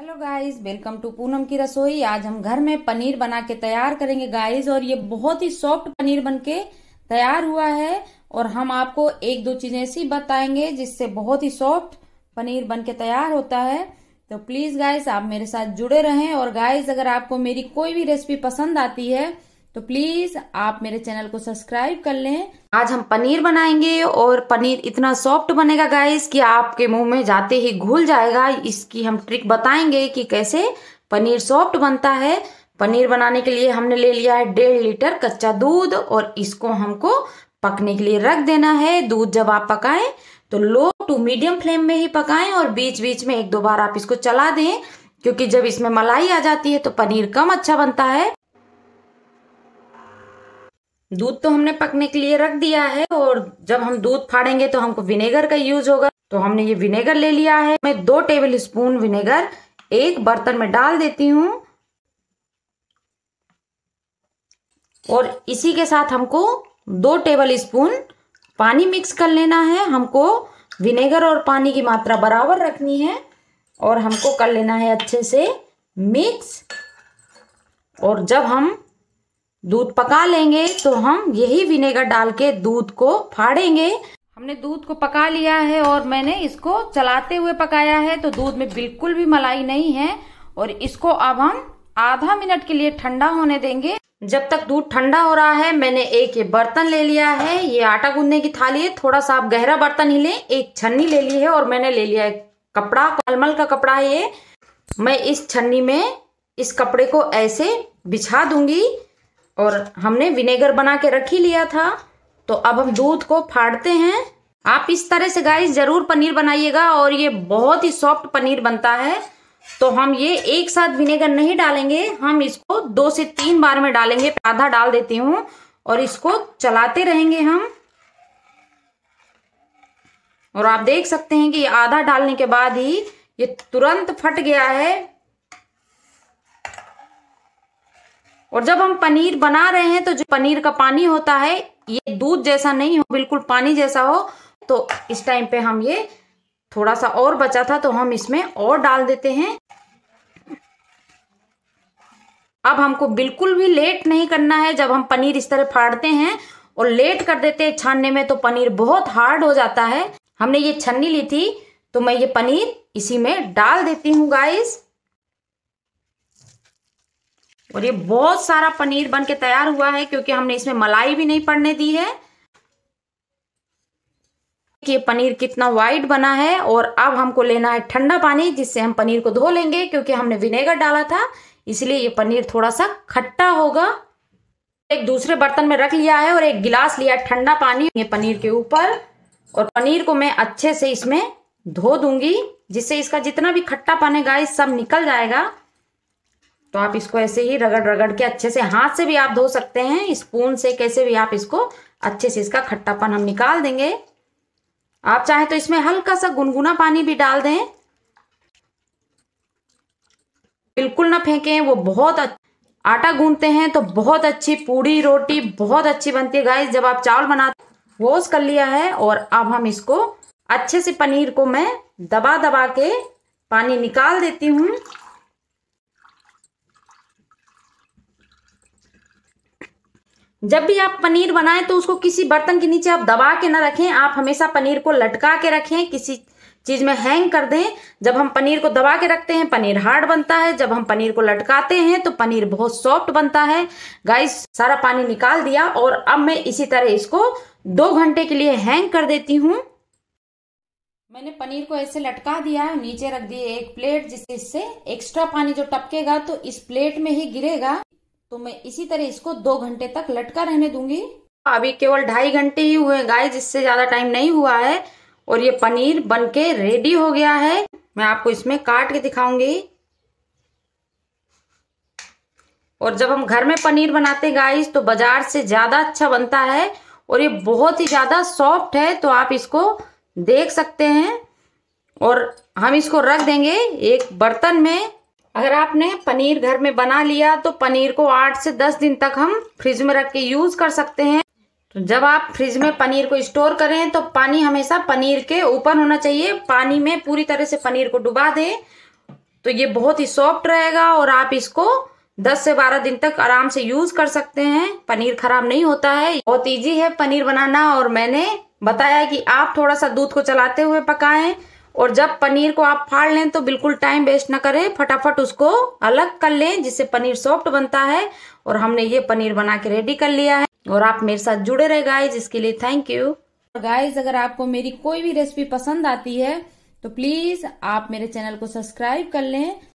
hello guys welcome to Poonam की रसोई आज हम घर में पनीर बना के तैयार करेंगे गाइस और ये बहुत ही सॉफ्ट पनीर बन के तैयार हुआ है और हम आपको एक दो चीज़ें ऐसी बताएंगे जिससे बहुत ही सॉफ्ट पनीर बन के तैयार होता है तो प्लीज़ गाइस आप मेरे साथ जुड़े रहें और गाइस अगर आपको मेरी कोई भी रेसिपी पसंद आती है तो प्लीज आप मेरे चैनल को सब्सक्राइब कर लें आज हम पनीर बनाएंगे और पनीर इतना सॉफ्ट बनेगा गाइस कि आपके मुंह में जाते ही घुल जाएगा इसकी हम ट्रिक बताएंगे कि कैसे पनीर सॉफ्ट बनता है पनीर बनाने के लिए हमने ले लिया है डेढ़ लीटर कच्चा दूध और इसको हमको पकने के लिए रख देना है दूध जब आप पकाएं तो लो टू मीडियम फ्लेम में ही पकाएं और बीच बीच में एक दो बार आप इसको चला दें क्योंकि जब इसमें मलाई आ जाती है तो पनीर कम अच्छा बनता है दूध तो हमने पकने के लिए रख दिया है और जब हम दूध फाड़ेंगे तो हमको विनेगर का यूज होगा तो हमने ये विनेगर ले लिया है मैं दो टेबल स्पून विनेगर एक बर्तन में डाल देती हूँ और इसी के साथ हमको दो टेबल स्पून पानी मिक्स कर लेना है हमको विनेगर और पानी की मात्रा बराबर रखनी है और हमको कर लेना है अच्छे से मिक्स और जब हम दूध पका लेंगे तो हम यही विनेगर डाल के दूध को फाड़ेंगे हमने दूध को पका लिया है और मैंने इसको चलाते हुए पकाया है तो दूध में बिल्कुल भी मलाई नहीं है और इसको अब हम आधा मिनट के लिए ठंडा होने देंगे जब तक दूध ठंडा हो रहा है मैंने एक ये बर्तन ले लिया है ये आटा गूंदने की थाली है थोड़ा सा आप गहरा बर्तन ही लें एक छन्नी ले ली है और मैंने ले लिया है कपड़ा कलमल का कपड़ा है ये मैं इस छन्नी में इस कपड़े को ऐसे बिछा दूंगी और हमने विनेगर बना के रख ही लिया था तो अब हम दूध को फाड़ते हैं आप इस तरह से गाइस ज़रूर पनीर बनाइएगा और ये बहुत ही सॉफ्ट पनीर बनता है तो हम ये एक साथ विनेगर नहीं डालेंगे हम इसको दो से तीन बार में डालेंगे आधा डाल देती हूँ और इसको चलाते रहेंगे हम और आप देख सकते हैं कि आधा डालने के बाद ही ये तुरंत फट गया है और जब हम पनीर बना रहे हैं तो जो पनीर का पानी होता है ये दूध जैसा नहीं हो बिल्कुल पानी जैसा हो तो इस टाइम पे हम ये थोड़ा सा और बचा था तो हम इसमें और डाल देते हैं अब हमको बिल्कुल भी लेट नहीं करना है जब हम पनीर इस तरह फाड़ते हैं और लेट कर देते हैं छानने में तो पनीर बहुत हार्ड हो जाता है हमने ये छन्नी ली थी तो मैं ये पनीर इसी में डाल देती हूँ गाइस और ये बहुत सारा पनीर बन के तैयार हुआ है क्योंकि हमने इसमें मलाई भी नहीं पड़ने दी है कि ये पनीर कितना वाइट बना है और अब हमको लेना है ठंडा पानी जिससे हम पनीर को धो लेंगे क्योंकि हमने विनेगर डाला था इसलिए ये पनीर थोड़ा सा खट्टा होगा एक दूसरे बर्तन में रख लिया है और एक गिलास लिया ठंडा पानी ये पनीर के ऊपर और पनीर को मैं अच्छे से इसमें धो दूंगी जिससे इसका जितना भी खट्टा पानी गाय सब निकल जाएगा तो आप इसको ऐसे ही रगड़ रगड़ के अच्छे से हाथ से भी आप धो सकते हैं स्पून से कैसे भी आप इसको अच्छे से इसका खट्टापन हम निकाल देंगे आप चाहे तो इसमें हल्का सा गुनगुना पानी भी डाल दें बिल्कुल ना फेंकें वो बहुत आटा गूंदते हैं तो बहुत अच्छी पूड़ी रोटी बहुत अच्छी बनती है गाइस जब आप चावल बनाते वॉश कर लिया है और अब हम इसको अच्छे से पनीर को मैं दबा दबा के पानी निकाल देती हूँ जब भी आप पनीर बनाएं तो उसको किसी बर्तन के नीचे आप दबा के ना रखें आप हमेशा पनीर को लटका के रखें किसी चीज में हैंग कर दें जब हम पनीर को दबा के रखते हैं पनीर हार्ड बनता है जब हम पनीर को लटकाते हैं तो पनीर बहुत सॉफ्ट बनता है गाइस सारा पानी निकाल दिया और अब मैं इसी तरह इसको दो घंटे के लिए हैंग कर देती हूँ मैंने पनीर को ऐसे लटका दिया है नीचे रख दिए एक प्लेट जिससे इससे एक्स्ट्रा पानी जो टपकेगा तो इस प्लेट में ही गिरेगा तो मैं इसी तरह इसको दो घंटे तक लटका रहने दूंगी अभी केवल ढाई घंटे ही हुए गाय जिससे ज्यादा टाइम नहीं हुआ है और ये पनीर बन के रेडी हो गया है मैं आपको इसमें काट के दिखाऊंगी और जब हम घर में पनीर बनाते गाइस तो बाजार से ज्यादा अच्छा बनता है और ये बहुत ही ज्यादा सॉफ्ट है तो आप इसको देख सकते हैं और हम इसको रख देंगे एक बर्तन में अगर आपने पनीर घर में बना लिया तो पनीर को आठ से दस दिन तक हम फ्रिज में रख के यूज कर सकते हैं तो जब आप फ्रिज में पनीर को स्टोर करें तो पानी हमेशा पनीर के ऊपर होना चाहिए पानी में पूरी तरह से पनीर को डुबा दें तो ये बहुत ही सॉफ्ट रहेगा और आप इसको 10 से 12 दिन तक आराम से यूज कर सकते हैं पनीर खराब नहीं होता है बहुत ईजी है पनीर बनाना और मैंने बताया कि आप थोड़ा सा दूध को चलाते हुए पकाएं और जब पनीर को आप फाड़ लें तो बिल्कुल टाइम वेस्ट ना करें फटाफट उसको अलग कर लें जिससे पनीर सॉफ्ट बनता है और हमने ये पनीर बना के रेडी कर लिया है और आप मेरे साथ जुड़े रहे गाइज इसके लिए थैंक यू और गाइज अगर आपको मेरी कोई भी रेसिपी पसंद आती है तो प्लीज आप मेरे चैनल को सब्सक्राइब कर लें